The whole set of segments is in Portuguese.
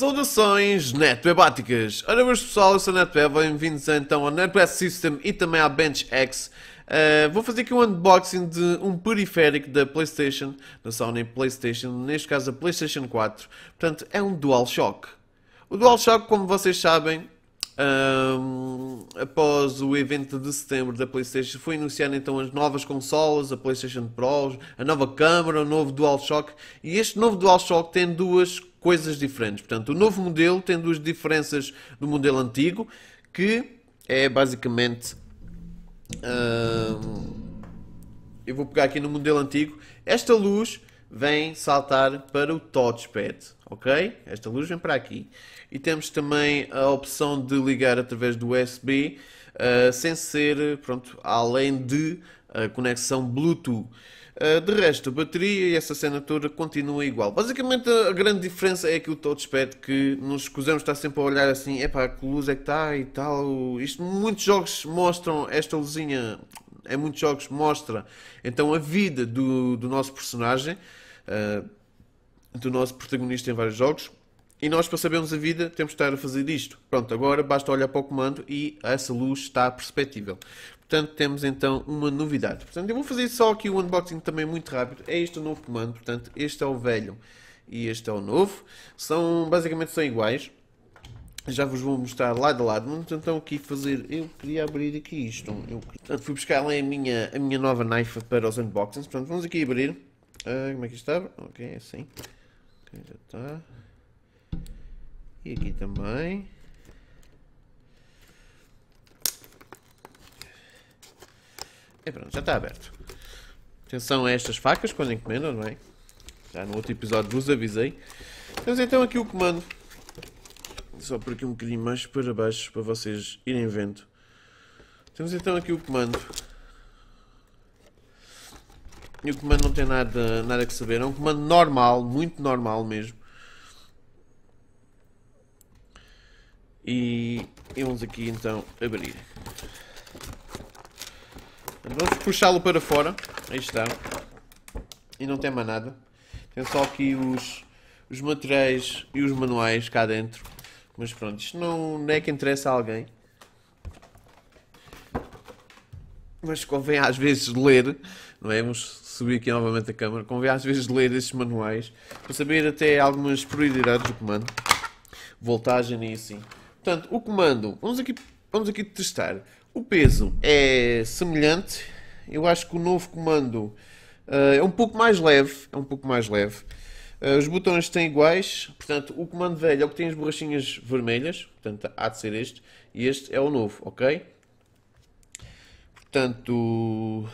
Saudações netwebáticas! Ora meus pessoal, eu sou NetWeb, bem-vindos então ao NetWeb System e também à BenchX. Uh, eh, vou fazer aqui um unboxing de um periférico da Playstation, da Sony Playstation, neste caso a Playstation 4. Portanto, é um DualShock. O DualShock, como vocês sabem, um, ehm, após o evento de setembro da PlayStation, foi anunciado então as novas consolas, a PlayStation Pro, a nova câmera, o novo DualShock. E este novo DualShock tem duas coisas diferentes. Portanto, o novo modelo tem duas diferenças do modelo antigo, que é basicamente. Ah, eu vou pegar aqui no modelo antigo. Esta luz vem saltar para o touchpad, ok? Esta luz vem para aqui. E temos também a opção de ligar através do USB, uh, ah, sem ser, pronto, além de a conexão Bluetooth. Eh, de resto, a bateria e essa cena toda continua igual. Basicamente, a grande diferença é que o touchpad que nos escusamos está sempre a olhar assim, epá, que luz é que está e tal. Isto, muitos jogos mostram esta luzinha, em muitos jogos mostra então a vida do, do nosso personagem, uh, do nosso protagonista em vários jogos. E nós, para sabermos a vida, temos de estar a fazer isto. Pronto, agora basta olhar para o comando e essa luz está perceptível. Portanto, temos então uma novidade. Portanto, eu vou fazer só aqui o um unboxing também muito rápido. É este o novo comando, portanto, este é o velho e este é o novo. São, basicamente, são iguais. Já vos vou mostrar lado a lado. Vamos então aqui fazer... Eu queria abrir aqui isto. Eu... Portanto, fui buscar lá a minha, a minha nova knife para os unboxings. Portanto, vamos aqui abrir. Uh, como é que estava? Ok, é assim. Okay, já está... E aqui também. E pronto, já está aberto. Atenção a estas facas quando encomendam, não é? Já no outro episódio vos avisei. Temos então aqui o comando. Só por aqui um bocadinho mais para baixo para vocês irem vendo. Temos então aqui o comando. E o comando não tem nada, nada que saber. É um comando normal, muito normal mesmo. E vamos aqui então abrir. Vamos puxá-lo para fora. Aí está. E não tem mais nada. Tem só aqui os, os materiais e os manuais cá dentro. Mas pronto, isto não, não é que interessa a alguém. Mas convém às vezes ler, não é? Vamos subir aqui novamente a câmera. Convém às vezes ler estes manuais para saber até algumas prioridades do comando. Voltagem e assim. Portanto, o comando, vamos aqui, vamos aqui testar. O peso é semelhante. Eu acho que o novo comando uh, é um pouco mais leve. É um pouco mais leve. Uh, os botões têm iguais. Portanto, o comando velho é o que tem as borrachinhas vermelhas. Portanto, há de ser este. E este é o novo, ok? Portanto,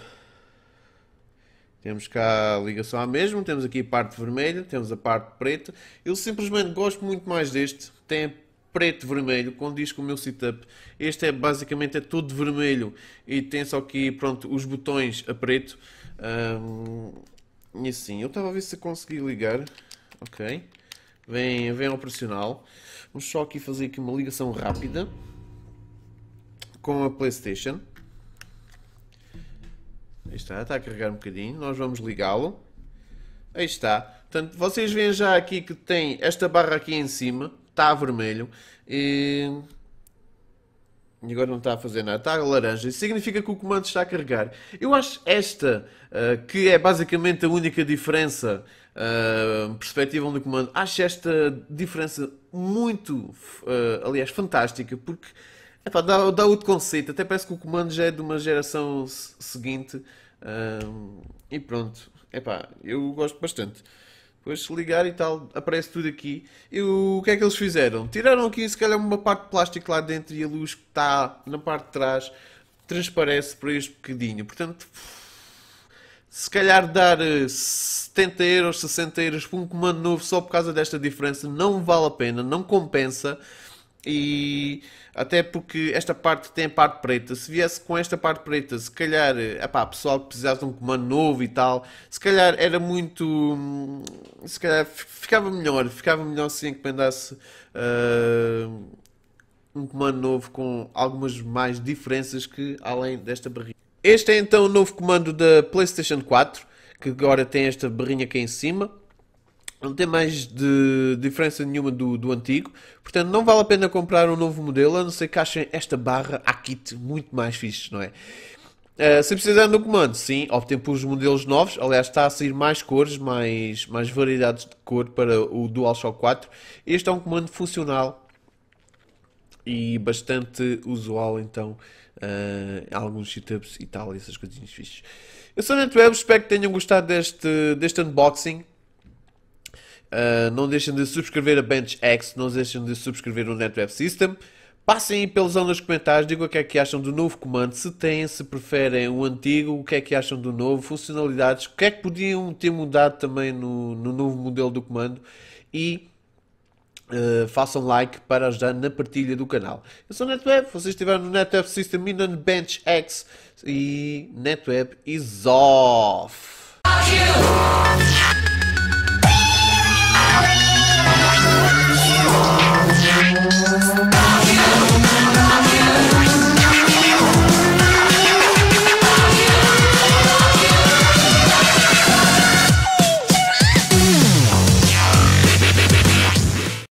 temos cá a ligação à mesma, temos aqui a parte vermelha, temos a parte preta. Eu simplesmente gosto muito mais deste. Tem preto-vermelho, condiz com o meu setup. Este é basicamente é todo vermelho e tem só aqui pronto, os botões a preto. Um, e assim, eu estava a ver se consegui ligar. Ok. Vem, vem operacional. Vamos só aqui fazer aqui uma ligação rápida com a Playstation. Aí está, está a carregar um bocadinho. Nós vamos ligá-lo. Aí está. Portanto, vocês veem já aqui que tem esta barra aqui em cima está vermelho e... e agora não está a fazer nada, está laranja. Isso significa que o comando está a carregar. Eu acho esta, uh, que é basicamente a única diferença uh, perspectiva do comando, acho esta diferença muito, uh, aliás, fantástica, porque epá, dá, dá outro conceito. Até parece que o comando já é de uma geração seguinte. e pronto, epá, eu gosto bastante. Depois se ligar e tal, aparece tudo aqui. E o que é que eles fizeram? Tiraram aqui se calhar uma parte de plástico lá dentro e a luz que está na parte de trás transparece para este bocadinho. Portanto, se calhar dar 70 eh, euros, 60 euros por um comando novo só por causa desta diferença não vale a pena, não compensa. E até porque esta parte tem a parte preta. Se viesse com esta parte preta, se calhar, epá, pessoal que precisasse de um comando novo e tal, se calhar era muito. Hum, se calhar ficava melhor, ficava melhor se encomendasse uh, um comando novo com algumas mais diferenças que além desta barrinha. Este é então o novo comando da PlayStation 4, que agora tem esta barrinha aqui em cima não tem mais de diferença nenhuma do, do antigo. Portanto, não vale a pena comprar um novo modelo, a não ser que achem esta barra a kit muito mais fixe, não é? Uh, se precisarem do comando, sim, optem por os modelos novos. Aliás, está a sair mais cores, mais, mais variedades de cor para o DualShock 4. Este é um comando funcional e bastante usual, então, uh, alguns setups e tal, essas coisinhas fixas. Eu sou o Neto Web, espero que tenham gostado deste, deste unboxing. Ah, não deixem de subscrever a BenchX, não deixem de subscrever o NetWeb System. Passem aí pelas comentários, digam o que é que acham do novo comando, se têm, se preferem o antigo, o que é que acham do novo, funcionalidades, o que é que podiam ter mudado também no, no novo modelo do comando e uh, façam like para ajudar na partilha do canal. Eu sou NetWeb, vocês estiveram no NetWeb System Minan Bench X e NetWeb is off!